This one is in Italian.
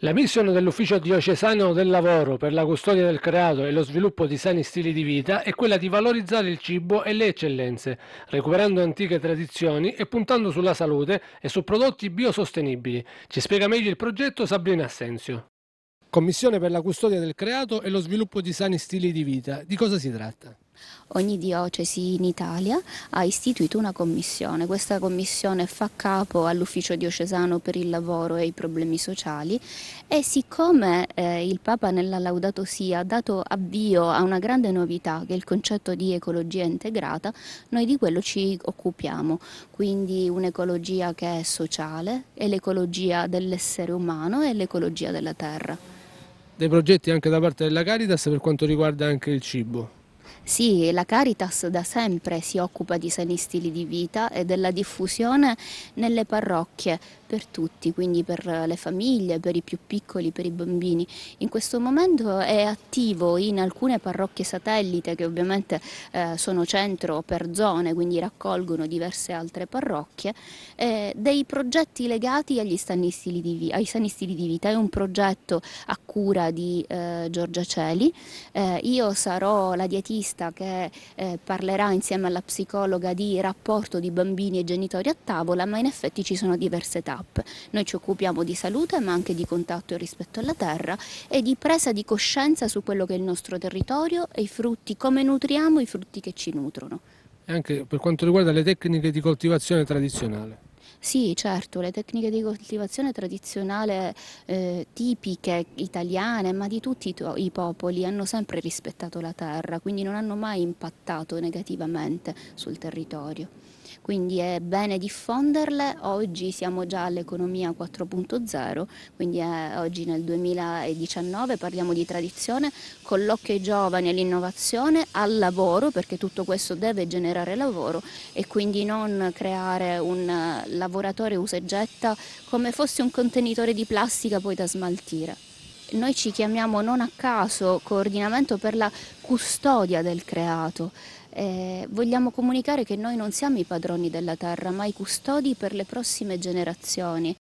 La missione dell'Ufficio diocesano del lavoro per la custodia del creato e lo sviluppo di sani stili di vita è quella di valorizzare il cibo e le eccellenze, recuperando antiche tradizioni e puntando sulla salute e su prodotti biosostenibili. Ci spiega meglio il progetto Sabrina Assenzio. Commissione per la custodia del creato e lo sviluppo di sani stili di vita. Di cosa si tratta? Ogni diocesi in Italia ha istituito una commissione. Questa commissione fa capo all'ufficio diocesano per il lavoro e i problemi sociali e siccome eh, il Papa nella Laudato Si ha dato avvio a una grande novità che è il concetto di ecologia integrata, noi di quello ci occupiamo. Quindi un'ecologia che è sociale, è l'ecologia dell'essere umano e l'ecologia della terra. Dei progetti anche da parte della Caritas per quanto riguarda anche il cibo. Sì, la Caritas da sempre si occupa di sani stili di vita e della diffusione nelle parrocchie per tutti, quindi per le famiglie, per i più piccoli, per i bambini. In questo momento è attivo in alcune parrocchie satellite che ovviamente eh, sono centro per zone, quindi raccolgono diverse altre parrocchie, eh, dei progetti legati agli sani stili di, ai sani stili di vita. È un progetto a cura di eh, Giorgia Celi. Eh, io sarò la dietista giornalista che eh, parlerà insieme alla psicologa di rapporto di bambini e genitori a tavola, ma in effetti ci sono diverse tappe. Noi ci occupiamo di salute, ma anche di contatto e rispetto alla terra e di presa di coscienza su quello che è il nostro territorio e i frutti, come nutriamo i frutti che ci nutrono. E anche per quanto riguarda le tecniche di coltivazione tradizionale. Sì, certo, le tecniche di coltivazione tradizionale eh, tipiche italiane, ma di tutti i popoli, hanno sempre rispettato la terra, quindi non hanno mai impattato negativamente sul territorio. Quindi è bene diffonderle, oggi siamo già all'economia 4.0, quindi oggi nel 2019 parliamo di tradizione, con l'occhio ai giovani e all'innovazione, al lavoro, perché tutto questo deve generare lavoro e quindi non creare un lavoro lavoratore usa e getta come fosse un contenitore di plastica poi da smaltire. Noi ci chiamiamo non a caso coordinamento per la custodia del creato. Eh, vogliamo comunicare che noi non siamo i padroni della terra, ma i custodi per le prossime generazioni.